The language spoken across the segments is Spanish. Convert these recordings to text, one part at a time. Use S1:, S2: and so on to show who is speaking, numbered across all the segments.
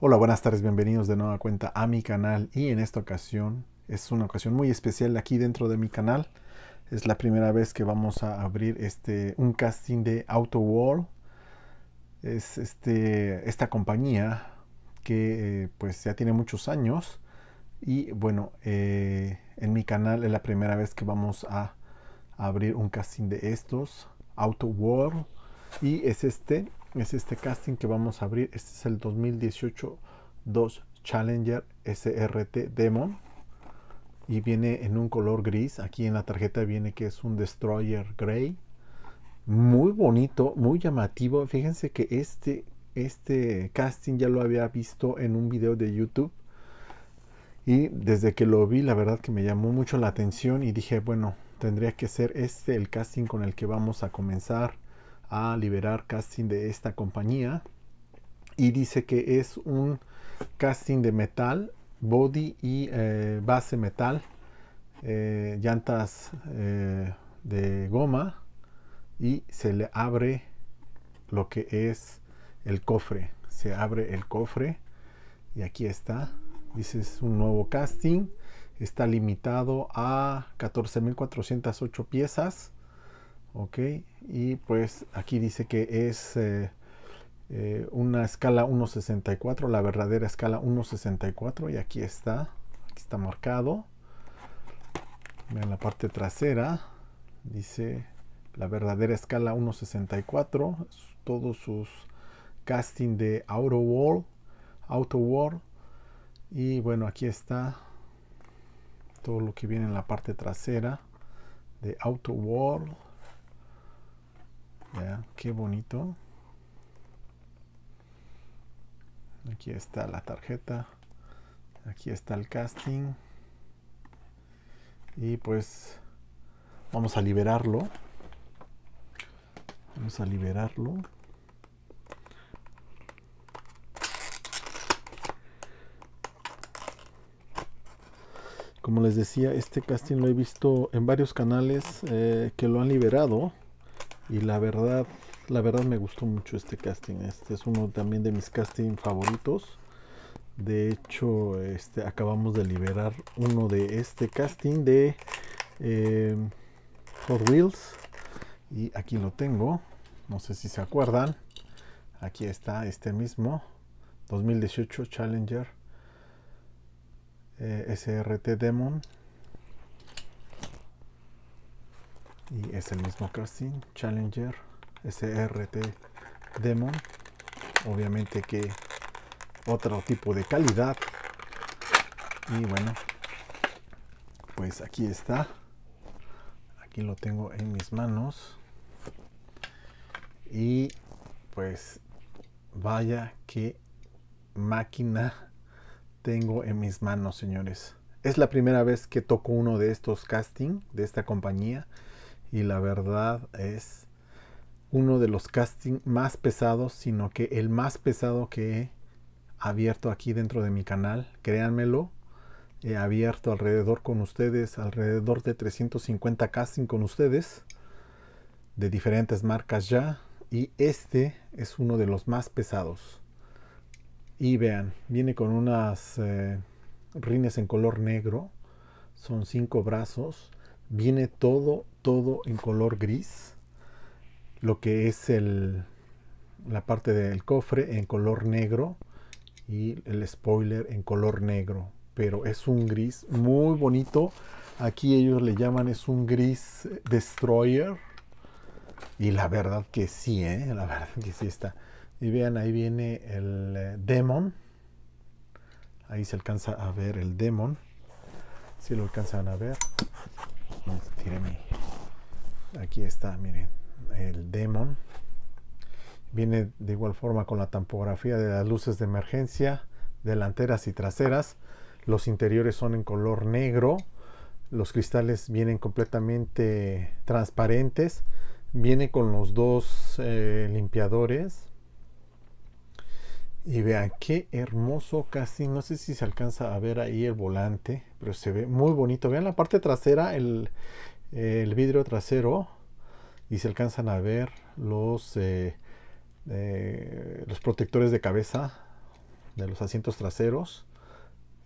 S1: Hola, buenas tardes, bienvenidos de nueva cuenta a mi canal y en esta ocasión es una ocasión muy especial aquí dentro de mi canal. Es la primera vez que vamos a abrir este un casting de Auto World. Es este esta compañía que eh, pues ya tiene muchos años y bueno eh, en mi canal es la primera vez que vamos a abrir un casting de estos Auto World y es este es este casting que vamos a abrir. Este es el 2018 2 Challenger SRT Demon. Y viene en un color gris. Aquí en la tarjeta viene que es un Destroyer Gray. Muy bonito, muy llamativo. Fíjense que este, este casting ya lo había visto en un video de YouTube. Y desde que lo vi, la verdad que me llamó mucho la atención y dije, bueno, tendría que ser este el casting con el que vamos a comenzar a liberar casting de esta compañía y dice que es un casting de metal, body y eh, base metal, eh, llantas eh, de goma y se le abre lo que es el cofre. Se abre el cofre y aquí está. Dice es un nuevo casting. Está limitado a 14.408 piezas ok y pues aquí dice que es eh, eh, una escala 1.64 la verdadera escala 1.64 y aquí está aquí está marcado en la parte trasera dice la verdadera escala 1.64 todos sus casting de Auto World Auto World y bueno aquí está todo lo que viene en la parte trasera de Auto World ya, qué bonito. Aquí está la tarjeta. Aquí está el casting. Y pues vamos a liberarlo. Vamos a liberarlo. Como les decía, este casting lo he visto en varios canales eh, que lo han liberado. Y la verdad, la verdad me gustó mucho este casting. Este es uno también de mis castings favoritos. De hecho, este, acabamos de liberar uno de este casting de em, Hot Wheels. Y aquí lo tengo. No sé si se acuerdan. Aquí está este mismo. 2018 Challenger eh, SRT Demon y es el mismo casting Challenger SRT Demon obviamente que otro tipo de calidad y bueno pues aquí está aquí lo tengo en mis manos y pues vaya que máquina tengo en mis manos señores es la primera vez que toco uno de estos casting de esta compañía y la verdad es uno de los castings más pesados, sino que el más pesado que he abierto aquí dentro de mi canal, créanmelo. He abierto alrededor con ustedes, alrededor de 350 casting con ustedes, de diferentes marcas ya. Y este es uno de los más pesados. Y vean, viene con unas eh, rines en color negro. Son cinco brazos. Viene todo todo en color gris, lo que es el, la parte del cofre en color negro y el spoiler en color negro, pero es un gris muy bonito. Aquí ellos le llaman es un gris destroyer y la verdad que sí, ¿eh? la verdad que sí está. Y vean, ahí viene el eh, demon. Ahí se alcanza a ver el demon. Si lo alcanzan a ver. No, aquí está, miren, el Demon. Viene de igual forma con la tampografía de las luces de emergencia, delanteras y traseras. Los interiores son en color negro. Los cristales vienen completamente transparentes. Viene con los dos eh, limpiadores. Y vean qué hermoso casi, no sé si se alcanza a ver ahí el volante, pero se ve muy bonito. Vean la parte trasera, el, el vidrio trasero y se alcanzan a ver los, eh, eh, los protectores de cabeza de los asientos traseros.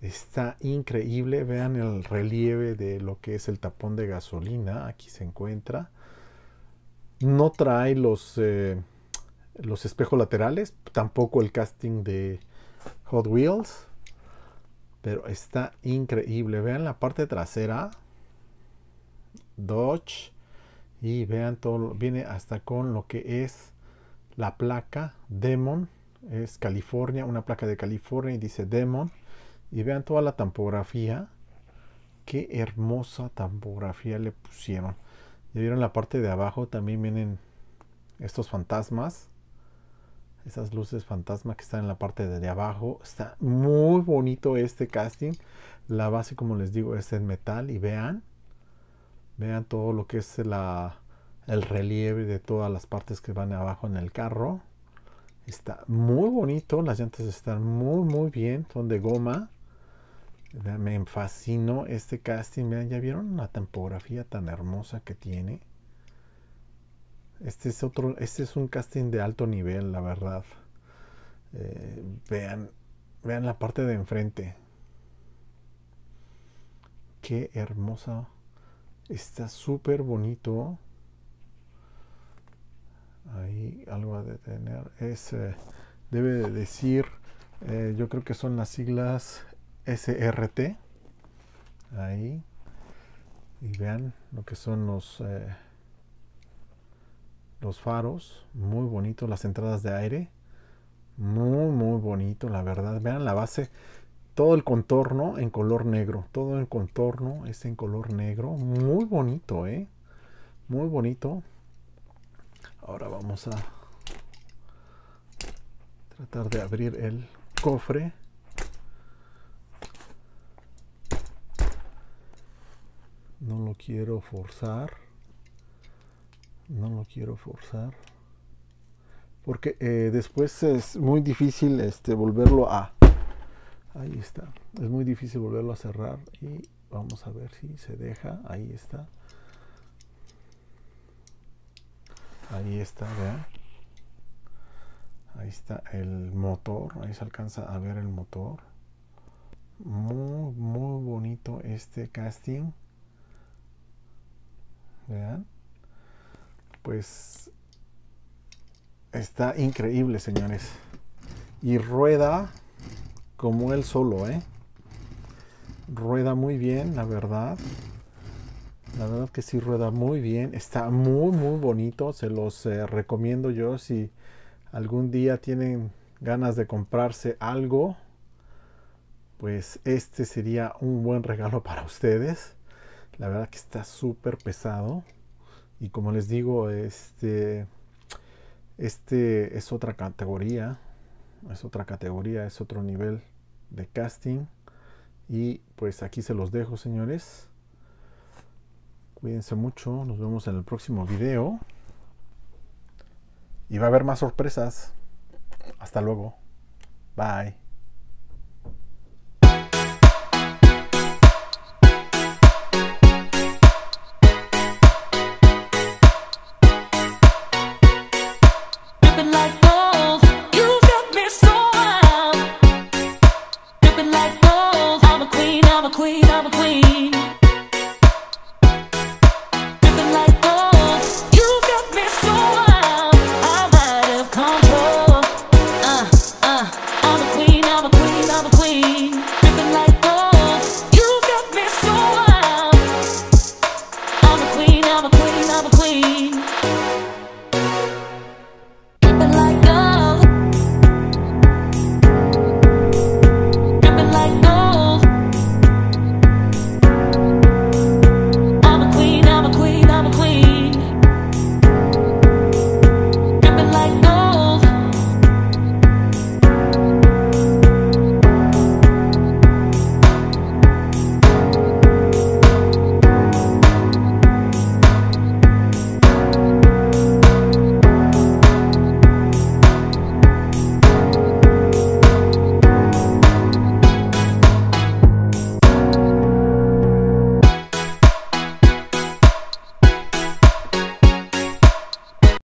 S1: Está increíble, vean el relieve de lo que es el tapón de gasolina, aquí se encuentra. No trae los, eh, los espejos laterales, tampoco el casting de Hot Wheels, pero está increíble. Vean la parte trasera, Dodge y vean todo viene hasta con lo que es la placa Demon es California una placa de California y dice Demon y vean toda la tampografía qué hermosa tampografía le pusieron ya vieron la parte de abajo también vienen estos fantasmas esas luces fantasma que están en la parte de abajo está muy bonito este casting la base como les digo es en metal y vean vean todo lo que es el relieve de todas las partes que van abajo en el carro. Está muy bonito, las llantas están muy muy bien, son de goma. Me fascinó este casting, vean, ya vieron la tempografía tan hermosa que tiene. Este es otro, este es un casting de alto nivel, la verdad. Eh, vean, vean la parte de enfrente. Qué hermosa Está súper bonito. Ahí algo a detener. Es, eh, debe de decir, eh, yo creo que son las siglas SRT. Ahí. Y vean lo que son los, eh, los faros. Muy bonito. Las entradas de aire. Muy, muy bonito, la verdad. Vean la base todo el contorno en color negro. Todo el contorno es en color negro. Muy bonito, ¿eh? Muy bonito. Ahora vamos a tratar de abrir el cofre. No lo quiero forzar. No lo quiero forzar. Porque eh, después es muy difícil este, volverlo a Ahí está. Es muy difícil volverlo a cerrar y vamos a ver si se deja. Ahí está. Ahí está, vean. Ahí está el motor. Ahí se alcanza a ver el motor. Muy, muy bonito este casting. Vean. Pues está increíble, señores. Y rueda como él solo, ¿eh? Rueda muy bien, la verdad. La verdad que sí rueda muy bien. Está muy, muy bonito. Se los eh, recomiendo yo si algún día tienen ganas de comprarse algo. Pues este sería un buen regalo para ustedes. La verdad que está súper pesado. Y como les digo, este, este es otra categoría. Es otra categoría, es otro nivel de casting. Y pues aquí se los dejo, señores. Cuídense mucho. Nos vemos en el próximo video. Y va a haber más sorpresas. Hasta luego. Bye.